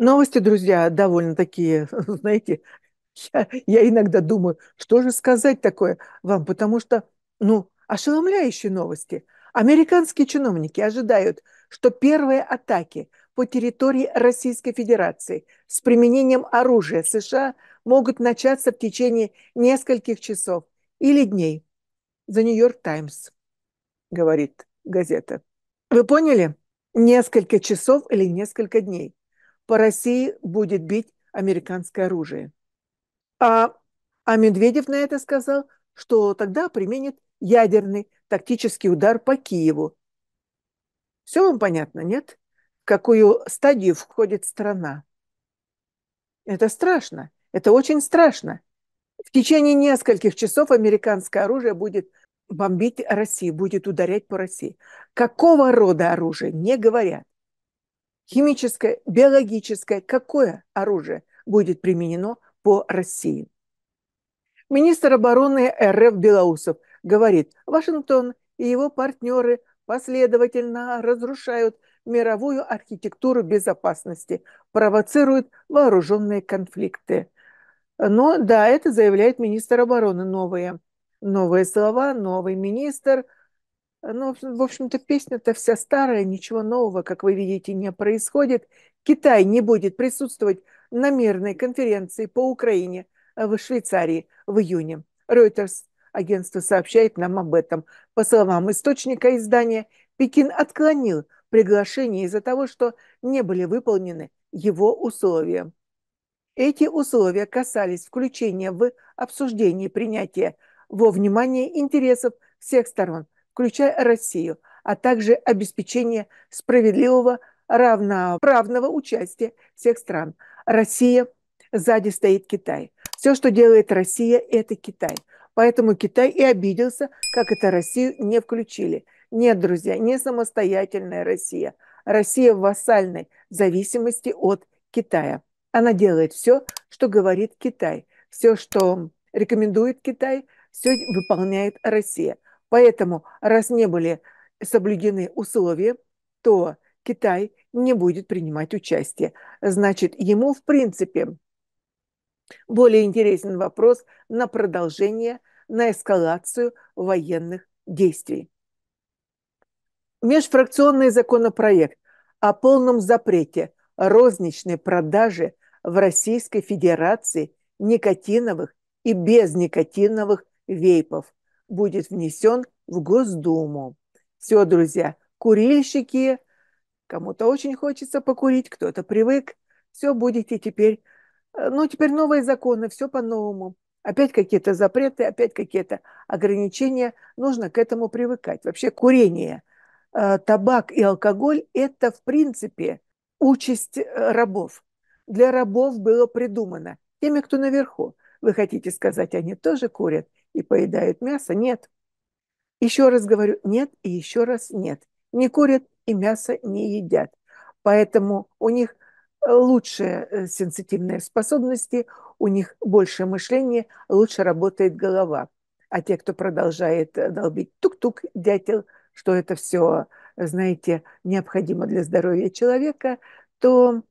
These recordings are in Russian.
Новости, друзья, довольно такие, знаете, я, я иногда думаю, что же сказать такое вам, потому что, ну, ошеломляющие новости. Американские чиновники ожидают, что первые атаки по территории Российской Федерации с применением оружия США могут начаться в течение нескольких часов или дней. The New York Times, говорит газета. Вы поняли? Несколько часов или несколько дней по России будет бить американское оружие. А, а Медведев на это сказал, что тогда применит ядерный тактический удар по Киеву. Все вам понятно, нет? В какую стадию входит страна? Это страшно. Это очень страшно. В течение нескольких часов американское оружие будет бомбить Россию, будет ударять по России. Какого рода оружие, не говорят химическое, биологическое, какое оружие будет применено по России. Министр обороны РФ Белоусов говорит, Вашингтон и его партнеры последовательно разрушают мировую архитектуру безопасности, провоцируют вооруженные конфликты. Но да, это заявляет министр обороны новые. Новые слова, новый министр – ну, в общем-то, песня-то вся старая, ничего нового, как вы видите, не происходит. Китай не будет присутствовать на мирной конференции по Украине в Швейцарии в июне. Reuters агентство сообщает нам об этом. По словам источника издания, Пекин отклонил приглашение из-за того, что не были выполнены его условия. Эти условия касались включения в обсуждение принятия во внимание интересов всех сторон – включая Россию, а также обеспечение справедливого равноправного участия всех стран. Россия, сзади стоит Китай. Все, что делает Россия, это Китай. Поэтому Китай и обиделся, как это Россию не включили. Нет, друзья, не самостоятельная Россия. Россия в вассальной зависимости от Китая. Она делает все, что говорит Китай, все, что рекомендует Китай, все выполняет Россия. Поэтому, раз не были соблюдены условия, то Китай не будет принимать участие. Значит, ему, в принципе, более интересен вопрос на продолжение, на эскалацию военных действий. Межфракционный законопроект о полном запрете розничной продажи в Российской Федерации никотиновых и безникотиновых вейпов – будет внесен в Госдуму. Все, друзья, курильщики, кому-то очень хочется покурить, кто-то привык, все будете теперь, э, ну, теперь новые законы, все по-новому. Опять какие-то запреты, опять какие-то ограничения. Нужно к этому привыкать. Вообще курение, э, табак и алкоголь – это, в принципе, участь э, рабов. Для рабов было придумано теми, кто наверху. Вы хотите сказать, они тоже курят и поедают мясо? Нет. Еще раз говорю, нет и еще раз нет. Не курят и мясо не едят. Поэтому у них э, лучшие э, сенситивные способности, у них больше мышления, лучше работает голова. А те, кто продолжает э, долбить тук-тук, дятел, что это все, знаете, необходимо для здоровья человека, то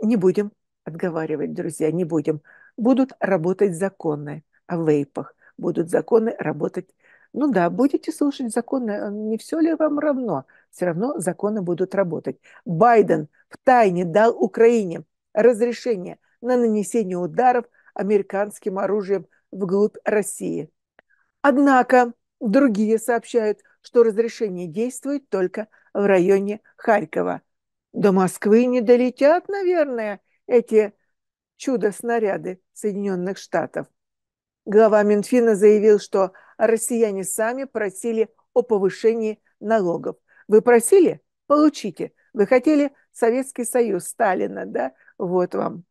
не будем отговаривать, друзья, не будем будут работать законы о вейпах, будут законы работать ну да, будете слушать законы, э, не все ли вам равно? Все равно законы будут работать. Байден в тайне дал Украине разрешение на нанесение ударов американским оружием вглубь России. Однако другие сообщают, что разрешение действует только в районе Харькова. До Москвы не долетят, наверное, эти чудо-снаряды Соединенных Штатов. Глава Минфина заявил, что россияне сами просили о повышении налогов. Вы просили? Получите. Вы хотели Советский Союз Сталина, да? Вот вам.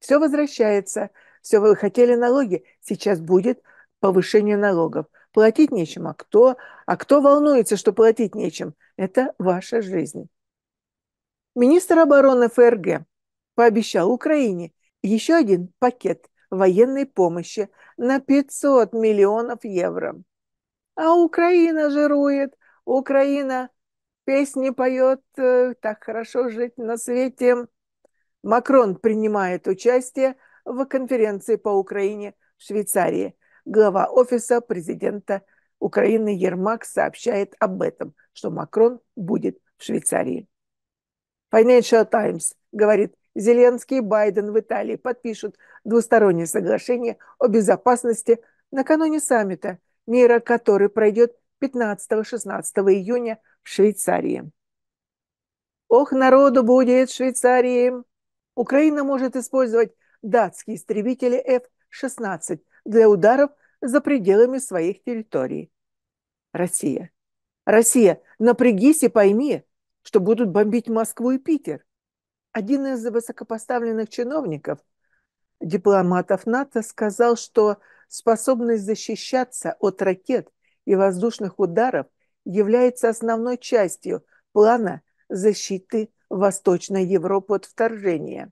Все возвращается. Все, вы хотели налоги? Сейчас будет повышение налогов. Платить нечем. А кто, а кто волнуется, что платить нечем? Это ваша жизнь. Министр обороны ФРГ пообещал Украине еще один пакет военной помощи на 500 миллионов евро. А Украина жирует, Украина песни поет, э, так хорошо жить на свете. Макрон принимает участие в конференции по Украине в Швейцарии. Глава офиса президента Украины Ермак сообщает об этом, что Макрон будет в Швейцарии. Financial Times говорит, Зеленский и Байден в Италии подпишут двустороннее соглашение о безопасности накануне саммита мира, который пройдет 15-16 июня в Швейцарии. Ох, народу будет в Швейцарии! Украина может использовать датские истребители F-16 для ударов за пределами своих территорий. Россия. Россия, напрягись и пойми, что будут бомбить Москву и Питер один из высокопоставленных чиновников, дипломатов НАТО, сказал, что способность защищаться от ракет и воздушных ударов является основной частью плана защиты Восточной Европы от вторжения.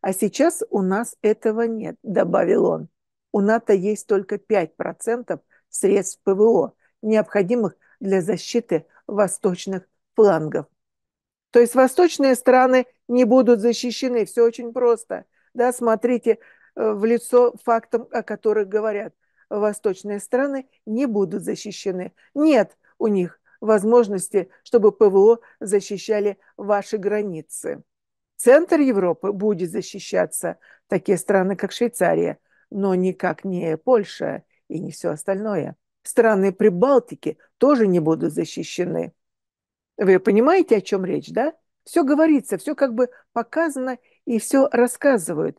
А сейчас у нас этого нет, добавил он. У НАТО есть только 5% средств ПВО, необходимых для защиты восточных флангов то есть восточные страны не будут защищены. Все очень просто. Да, смотрите э, в лицо фактам, о которых говорят. Восточные страны не будут защищены. Нет у них возможности, чтобы ПВО защищали ваши границы. Центр Европы будет защищаться, такие страны, как Швейцария, но никак не Польша и не все остальное. Страны Прибалтики тоже не будут защищены. Вы понимаете, о чем речь, да? Все говорится, все как бы показано и все рассказывают.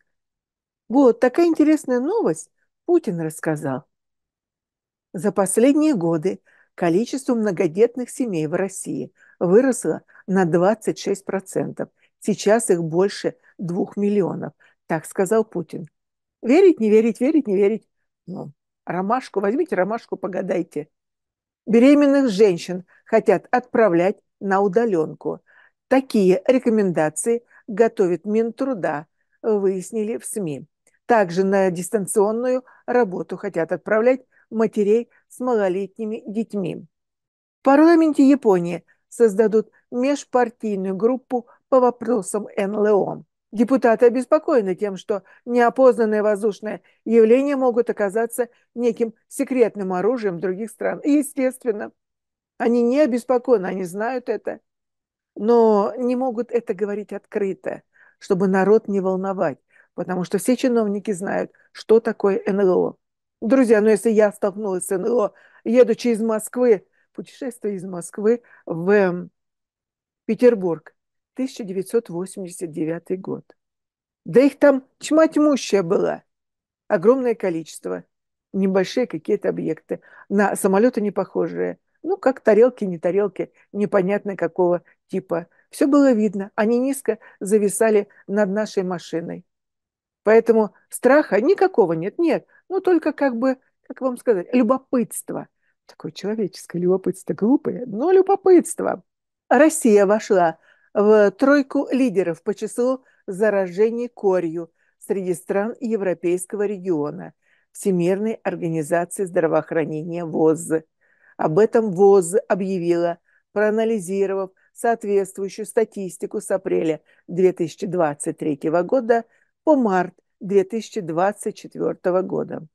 Вот такая интересная новость Путин рассказал. За последние годы количество многодетных семей в России выросло на 26%. Сейчас их больше 2 миллионов, так сказал Путин. Верить, не верить, верить, не верить. Ну, ромашку, возьмите ромашку, погадайте. Беременных женщин хотят отправлять на удаленку. Такие рекомендации готовит Минтруда, выяснили в СМИ. Также на дистанционную работу хотят отправлять матерей с малолетними детьми. В парламенте Японии создадут межпартийную группу по вопросам НЛО. Депутаты обеспокоены тем, что неопознанные воздушные явления могут оказаться неким секретным оружием других стран. И, естественно, они не обеспокоены, они знают это, но не могут это говорить открыто, чтобы народ не волновать, потому что все чиновники знают, что такое НЛО. Друзья, ну если я столкнулась с НЛО, едучи из Москвы, путешествие из Москвы в Петербург, 1989 год. Да их там тьма тьмущая была. Огромное количество. Небольшие какие-то объекты. На самолеты не похожие. Ну, как тарелки, не тарелки, непонятно какого типа. Все было видно. Они низко зависали над нашей машиной. Поэтому страха никакого нет. Нет. Ну, только как бы, как вам сказать, любопытство. Такое человеческое любопытство, глупое, но любопытство. Россия вошла в тройку лидеров по числу заражений корью среди стран Европейского региона Всемирной организации здравоохранения ВОЗ. Об этом ВОЗ объявила, проанализировав соответствующую статистику с апреля 2023 года по март 2024 года.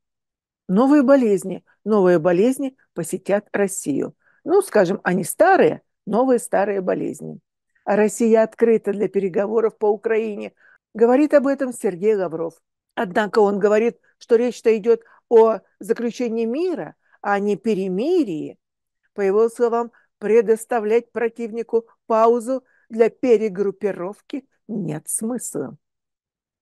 Новые болезни, новые болезни посетят Россию. Ну, скажем, они старые, новые старые болезни. Россия открыта для переговоров по Украине. Говорит об этом Сергей Лавров. Однако он говорит, что речь-то идет о заключении мира, а не перемирии. По его словам, предоставлять противнику паузу для перегруппировки нет смысла.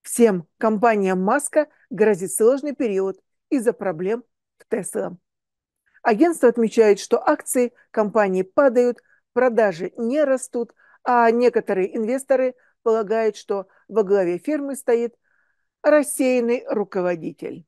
Всем компаниям Маска грозит сложный период из-за проблем в Тесла. Агентство отмечает, что акции компании падают, продажи не растут – а некоторые инвесторы полагают, что во главе фирмы стоит рассеянный руководитель.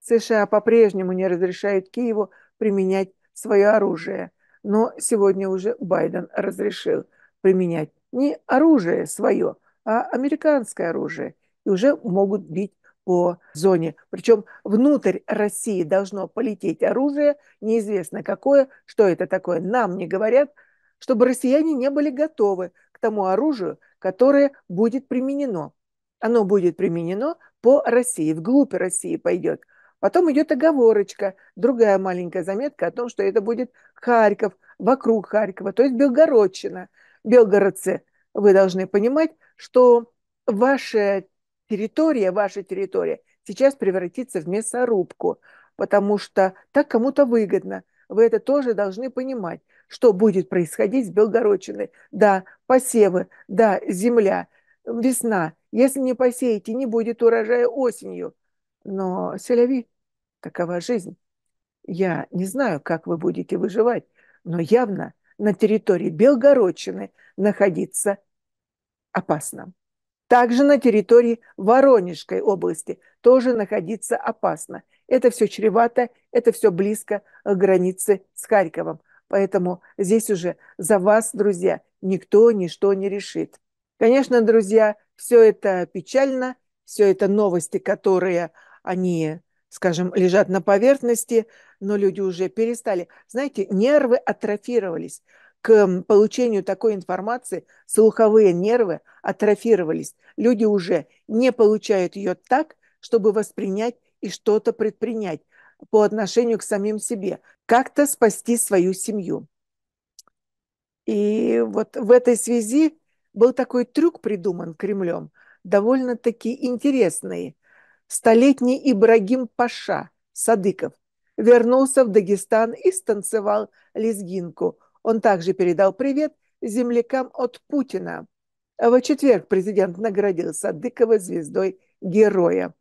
США по-прежнему не разрешают Киеву применять свое оружие, но сегодня уже Байден разрешил применять не оружие свое, а американское оружие, и уже могут бить по зоне. Причем внутрь России должно полететь оружие, неизвестно какое, что это такое, нам не говорят – чтобы россияне не были готовы к тому оружию, которое будет применено. Оно будет применено по России, вглубь России пойдет. Потом идет оговорочка, другая маленькая заметка о том, что это будет Харьков, вокруг Харькова, то есть Белгородщина. Белгородцы, вы должны понимать, что ваша территория, ваша территория сейчас превратится в мясорубку, потому что так кому-то выгодно. Вы это тоже должны понимать что будет происходить с Белгородчиной. Да, посевы, да, земля, весна. Если не посеете, не будет урожая осенью. Но, Селяви, такова жизнь. Я не знаю, как вы будете выживать, но явно на территории Белгородчины находиться опасно. Также на территории Воронежской области тоже находиться опасно. Это все чревато, это все близко к границе с Харьковом. Поэтому здесь уже за вас, друзья, никто ничто не решит. Конечно, друзья, все это печально, все это новости, которые они, скажем, лежат на поверхности, но люди уже перестали. Знаете, нервы атрофировались. К получению такой информации слуховые нервы атрофировались. Люди уже не получают ее так, чтобы воспринять и что-то предпринять по отношению к самим себе, как-то спасти свою семью. И вот в этой связи был такой трюк придуман Кремлем, довольно-таки интересный. Столетний Ибрагим Паша Садыков вернулся в Дагестан и станцевал лезгинку. Он также передал привет землякам от Путина. А в четверг президент наградил Садыкова звездой героя.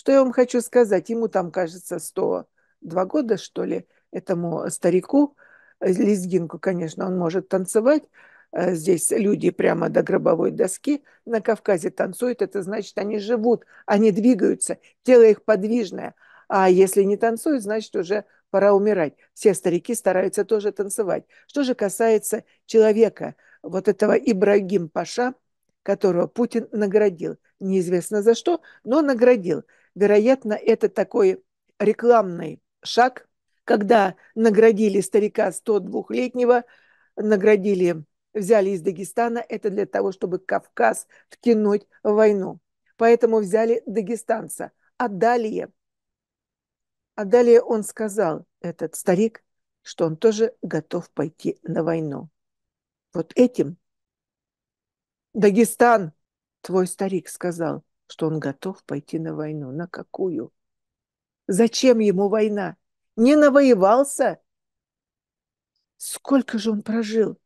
Что я вам хочу сказать? Ему там, кажется, 102 года, что ли, этому э, старику, э, лезгинку, конечно, он может танцевать. Э, здесь люди прямо до гробовой доски на Кавказе танцуют. Это значит, они живут, они двигаются, тело их подвижное. А если не танцуют, значит, уже пора умирать. Все старики стараются тоже танцевать. Что же касается человека, вот этого Ибрагим Паша, которого Путин наградил. Неизвестно за что, но наградил – вероятно, это такой рекламный шаг, когда наградили старика 102-летнего, наградили, взяли из Дагестана, это для того, чтобы Кавказ втянуть в войну. Поэтому взяли дагестанца. А далее, а далее он сказал, этот старик, что он тоже готов пойти на войну. Вот этим Дагестан, твой старик сказал, что он готов пойти на войну. На какую? Зачем ему война? Не навоевался? Сколько же он прожил?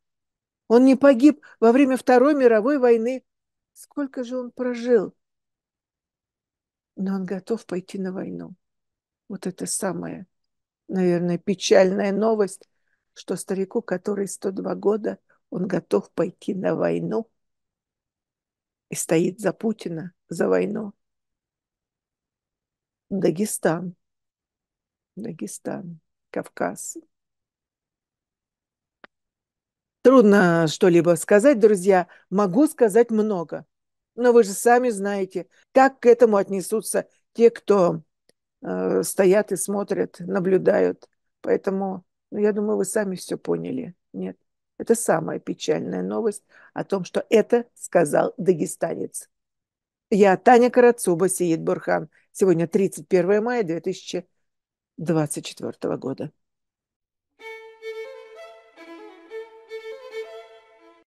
Он не погиб во время Второй мировой войны. Сколько же он прожил? Но он готов пойти на войну. Вот это самая, наверное, печальная новость, что старику, который 102 года, он готов пойти на войну и стоит за Путина за войну. Дагестан. Дагестан, Кавказ. Трудно что-либо сказать, друзья. Могу сказать много. Но вы же сами знаете, как к этому отнесутся те, кто э, стоят и смотрят, наблюдают. Поэтому, ну, я думаю, вы сами все поняли. Нет, это самая печальная новость о том, что это сказал дагестанец. Я Таня Карацуба, Сиит Бурхан. Сегодня 31 мая 2024 года.